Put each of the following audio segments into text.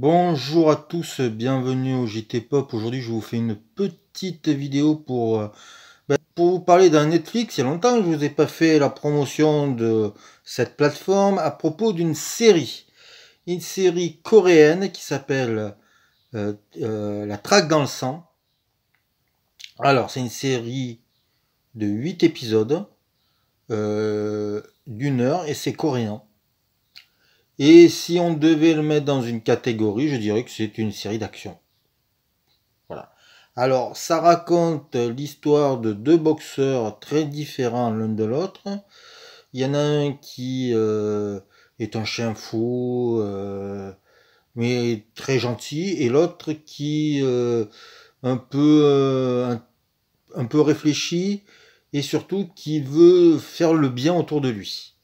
Bonjour à tous, bienvenue au JT Pop. Aujourd'hui, je vous fais une petite vidéo pour, euh, bah, pour vous parler d'un Netflix. Il y a longtemps que je ne vous ai pas fait la promotion de cette plateforme à propos d'une série. Une série coréenne qui s'appelle euh, euh, La traque dans le sang. Alors, c'est une série de 8 épisodes d'une heure et c'est coréen. Et si on devait le mettre dans une catégorie, je dirais que c'est une série d'actions. Voilà. Alors, ça raconte l'histoire de deux boxeurs très différents l'un de l'autre. Il y en a un qui euh, est un chien fou, euh, mais très gentil, et l'autre qui est euh, un peu un peu réfléchi et surtout qui veut faire le bien autour de lui.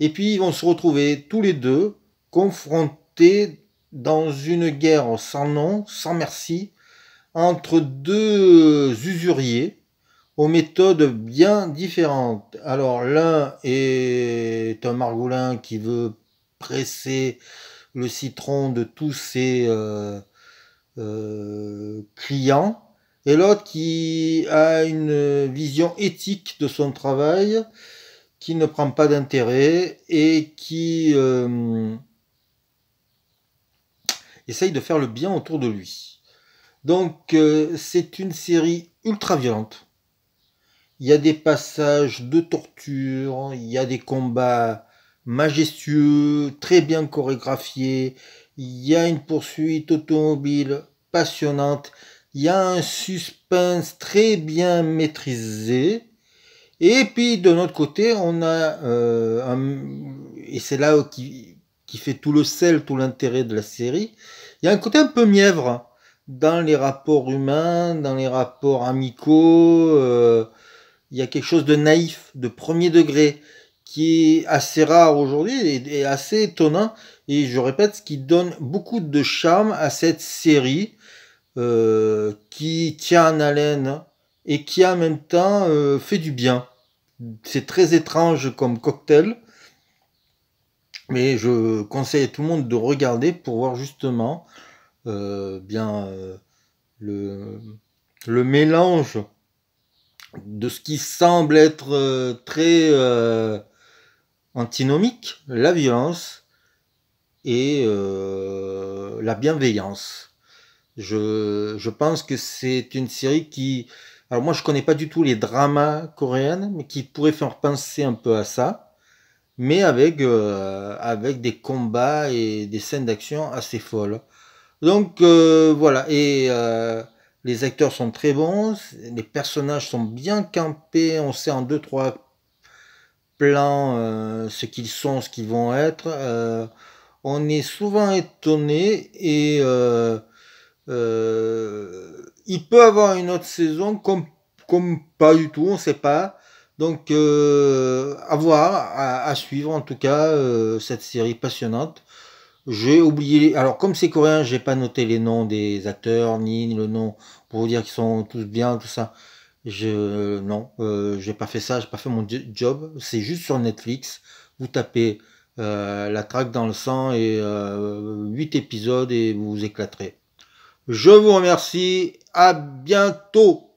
Et puis ils vont se retrouver tous les deux confrontés dans une guerre sans nom, sans merci, entre deux usuriers aux méthodes bien différentes. Alors l'un est un margoulin qui veut presser le citron de tous ses euh, euh, clients, et l'autre qui a une vision éthique de son travail qui ne prend pas d'intérêt et qui euh, essaye de faire le bien autour de lui. Donc euh, c'est une série ultra violente. Il y a des passages de torture, il y a des combats majestueux, très bien chorégraphiés, il y a une poursuite automobile passionnante, il y a un suspense très bien maîtrisé, et puis de notre côté, on a euh, et c'est là qui, qui fait tout le sel, tout l'intérêt de la série. Il y a un côté un peu mièvre dans les rapports humains, dans les rapports amicaux. Euh, il y a quelque chose de naïf, de premier degré, qui est assez rare aujourd'hui et, assez étonnant. Et je répète, ce qui donne beaucoup de charme à cette série euh, qui tient en haleine et qui en même temps euh, fait du bien. C'est très étrange comme cocktail, mais je conseille à tout le monde de regarder pour voir justement euh, bien euh, le, le, mélange de ce qui semble être très antinomique, la violence et la bienveillance. Je, je, pense que c'est une série qui alors moi, je connais pas du tout les dramas coréens mais qui pourraient faire penser un peu à ça, mais avec, euh, avec des combats et des scènes d'action assez folles. Donc euh, voilà, et euh, les acteurs sont très bons, les personnages sont bien campés, on sait en deux, trois plans ce qu'ils sont, ce qu'ils vont être. on est souvent étonné et il peut avoir une autre saison comme, comme pas du tout, on ne sait pas. Donc euh, à voir, à, suivre en tout cas euh, cette série passionnante. J'ai oublié, alors comme c'est coréen, j'ai pas noté les noms des acteurs, ni le nom pour vous dire qu'ils sont tous bien, tout ça. Je, non, euh, j'ai pas fait ça, j'ai pas fait mon job. C'est juste sur Netflix. Vous tapez euh, la traque dans le sang et 8 euh, épisodes et vous vous éclaterez. Je vous remercie à bientôt.